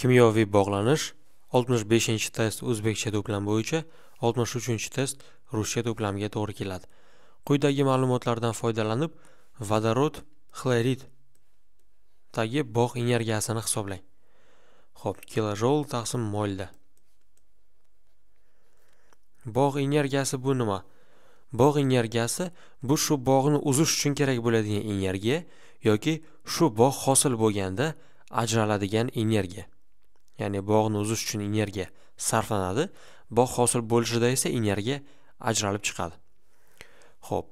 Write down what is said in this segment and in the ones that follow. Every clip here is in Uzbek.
kimyoviy bog'lanish 65 test o'zbekcha to'plam bo'yicha 63 test ruscha to'plamiga to'g'ri keladi quyidagi ma'lumotlardan foydalanib vodorod xlorid dagi bog' energiyasini hisoblang Xo'p, kilojoul taqsim molda bog' energiyasi bu nima bog' energiyasi bu shu bog'ni uzish uchun kerak bo'ladigan energiya yoki shu bog' hosil bo'lganda ajraladigan energiya ya'ni bog'ni uzish uchun energiya sarflanadi bog' hosil bo'lishida esa energiya ajralib chiqadi ho'p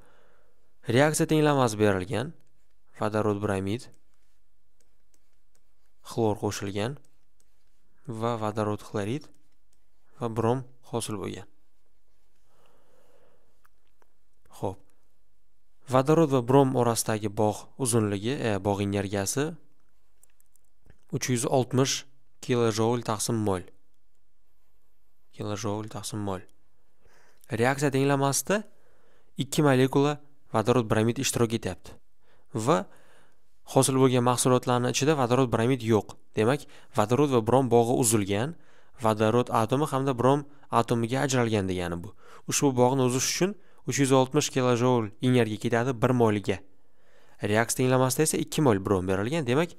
reaksiya tenglamasi berilgan vodorod bromid xlor qo'shilgan va vodorod xlorid va brom hosil bo'lgan ho'p vodorod va brom orasidagi bog' uzunligi e, bog' energiyasi 360 киложоуль тақсым моль. Киложоуль тақсым моль. Реакция тенгіламасты, 2 молекула водород бромид іштірок етепті. В, хосыл бөге мақсул отланы, чеда водород бромид йоқ. Демек, водород ва бром боғы узылген, водород атомы хамда бром атомыге ажралген дегені бу. Уш бұ боғын узыш үшін, 360 киложоуль энергия кетады бір мольге. Реакция тенгіламасты есе 2 моль бром берілген. Демек,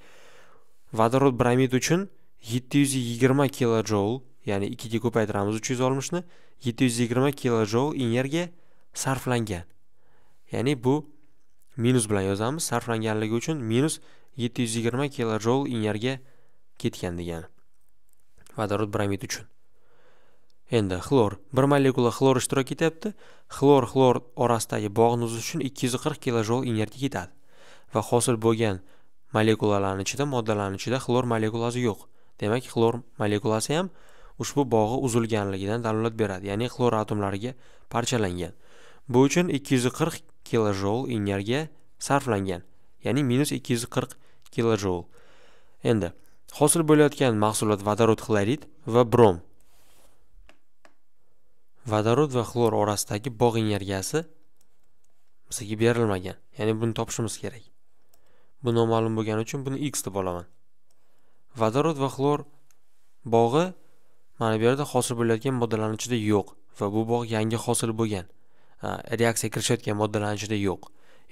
водород бромид үшін, 720 kJ, ya'ni kilojoul ya'ni ko'paytiramiz 360 ni, 720 kJ kilojoul energiya sarflangan ya'ni bu minus bilan yozamiz sarflanganligi uchun minus 720 kJ kilojoul energiya ketgan degani vodorod bromid uchun endi xlor bir molekula xlor ishtirok etyapti xlor xlor orasidagi bog'ni uzish uchun 240 kJ kilojoul energiya ketadi va hosil bo'lgan molekulalarning ichida moddalarning ichida xlor molekulasi yo'q demak xlor molekulasi ham ushbu bog'i uzilganligidan dalolat beradi ya'ni xlor atomlariga parchalangan bu uchun 240 kilojoul energiya sarflangan ya'ni minus 240 kilojoul endi hosil bo'layotgan mahsulot vodorod xlorid va brom vodorod va xlor orasidagi bog' energiyasi bizga berilmagan ya'ni buni topishimiz kerak bu noma'lum bo'lgani uchun buni x deb olaman Vodorod va xlor bog'i mana bu yerda hosil bo'layotgan moddalarning ichida yo'q va bu bog' yangi hosil bo'lgan. reaksiya kirishayotgan moddalarning ichida yo'q.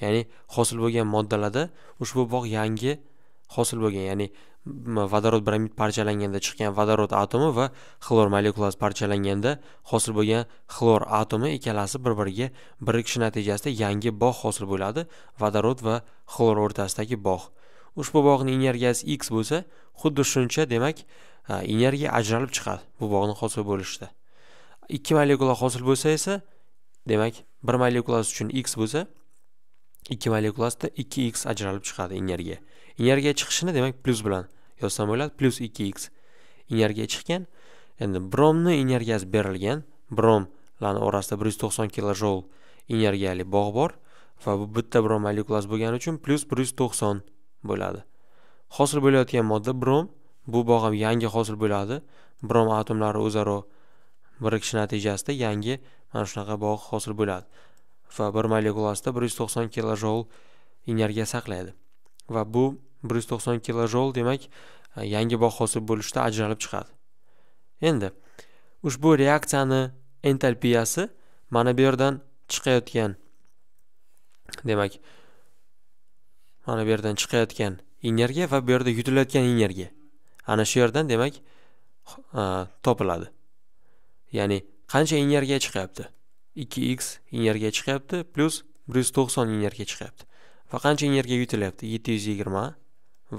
Ya'ni hosil bo'lgan moddalarda ushbu bog' yangi hosil bo'lgan, ya'ni vodorod bromid parchalanganda chiqqan vodorod atomi va xlor molekulasi parchalanganda hosil bo'lgan xlor atomi ikkalasi bir biriga birikishi natijasida yangi bog' hosil bo'ladi, vodorod va xlor o'rtasidagi bog'. ushbu bog'ning energiyasi x bo'lsa xuddi shuncha demak energiya ajralib chiqadi bu bog'ni hosil bo'lishda ikki molekula hosil bo'lsa esa demak bir molekulasi uchun x bo'lsa ikki molekulasida ikki x ajralib chiqadi energiya energiya chiqishini demak plyus bilan yozsam bo'ladi plyus ikki x energiya chiqgan endi bromni energiyasi berilgan bromlarni orasida bir yuz to'qson kilojoul energiyali bog' bor va bu bitta brom molekulasi bo'lgani uchun plyus bir yuz to'qson bo'ladi hosil bo'layotgan modda brom bu bog'am yangi hosil bo'ladi brom atomlari o'zaro birikishi natijasida yangi mana shunaqa bog' hosil bo'ladi va bir molekulasida bir yuz to'qson kilojoul energiya saqlaydi va bu bir yuz to'qson kilojoul demak e, yangi bog' hosil bo'lishda ajralib chiqadi endi ushbu reaksiyani entalpiyasi mana bu yerdan chiqayotgan demak mana bu yerdan chiqayotgan energiya va bu yerda yutilayotgan energiya ana shu yerdan demak topiladi ya'ni qancha energiya chiqyapti 2x energiya chiqyapti plyus 190 energiya chiqyapti va qancha energiya yutilyapti 720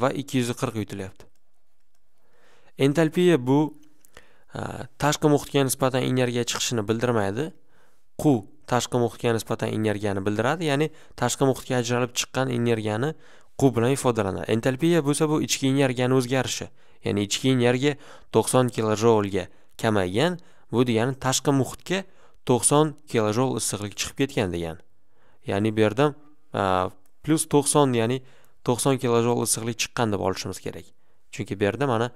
va 240 yutilyapti entalpiya bu tashqi muhitga nisbatan energiya chiqishini bildirmaydi quv tashqi muhitga nisbatan energiyani bildiradi ya'ni tashqi muhitga ajralib chiqqan energiyani qu bilan ifodalanadi entalpiya bo'lsa bu ichki energiyani o'zgarishi ya'ni ichki energiya to'qson kilojoulga kamaygan bu degani tashqi muhitga to'qson kilojoul issiqlik chiqib ketgan degani ya'ni bu yerda plyus to'qson ya'ni to'qson kilojoul issiqlik chiqqan deb olishimiz kerak chunki bu yerda mana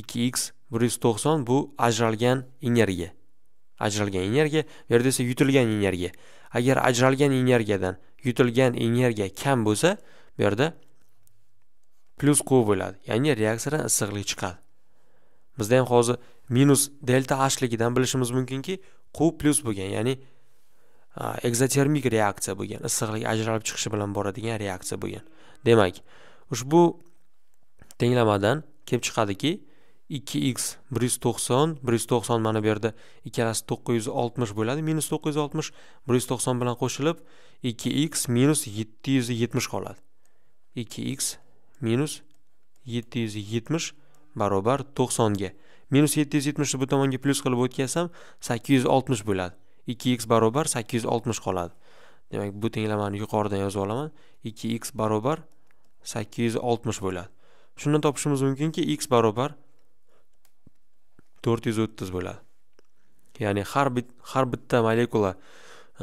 ikki x bir yuz to'qson bu ajralgan energiya ajralgan energiya bu yerda esa yutilgan energiya agar ajralgan energiyadan yutilgan energiya kam bo'lsa bu yerda plyus q bo'ladi ya'ni reaksiyadan issiqlik chiqadi bizda ham hozir minus delta hligidan bilishimiz mumkinki q plyus bo'lgan ya'ni ekzotermik reaksiya bo'lgan issiqlik ajralib chiqishi bilan boradigan reaksiya bo'lgan demak ushbu tenglamadan kelib chiqadiki 2x 190 190 mana bu yerda ikkalasi 960 bo'ladi 960 190 bilan qo'shilib 2x 770 qoladi 2x 770 barobar 90 ga minus 770 ni bu tomonga plus qilib o'tkazsam 860 bo'ladi 2x barobar 860 qoladi demak bu tenglamani yuqoridan yozib olaman 2x barobar 860 bo'ladi shundan topishimiz mumkinki x barobar to'rt yuz o'ttiz bo'ladi ya'ni har bit har bitta molekula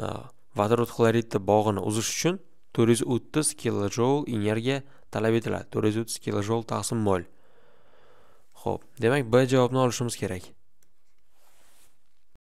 e, vodorod xloridni bog'ini uzish uchun to'rt yuz o'ttiz kilojoul energiya talab etiladi to'rt yuz o'ttiz kilojoul taqsim mol ho'p demak b javobni olishimiz kerak